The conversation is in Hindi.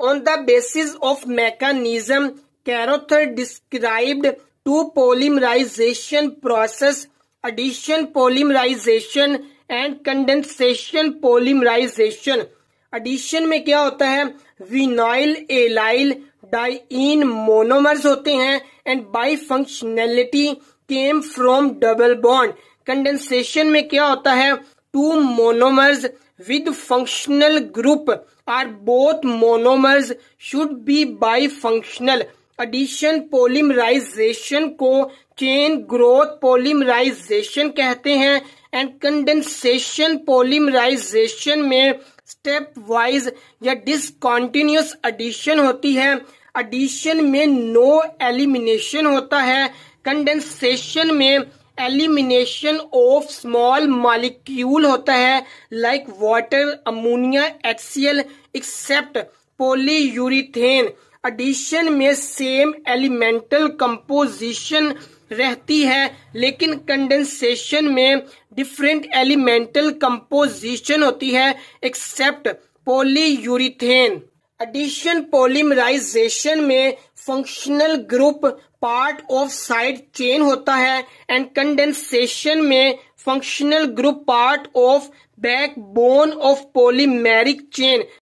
on the basis of mechanism Carothers described to polymerisation process addition polymerisation and condensation polymerisation addition में क्या होता है विनाइल एलाइल डाइन मोनोमर्स होते हैं and bi functionality came from double bond condensation में क्या होता है two monomers with group are both both should be bi functional addition polymerisation को चेन ग्रोथ पोलिमराइजेशन कहते हैं एंड कंडेंसेशन पोलिमराइजेशन में स्टेप वाइज या डिसकॉन्टिन्यूस एडिशन होती है एडिशन में नो एलिमिनेशन होता है कंडेंसेशन में एलिमिनेशन ऑफ स्मॉल मालिक्यूल होता है like water ammonia axial except polyurethane addition में सेम एलिमेंटल कंपोजिशन रहती है लेकिन कंडेंसेशन में डिफरेंट एलिमेंटल कंपोजिशन होती है एक्सेप्ट पोलीयूरिथेन एडिशन पोलिमराइजेशन में functional group part of side chain होता है एंड कंडेंसेशन में functional group part of backbone of polymeric chain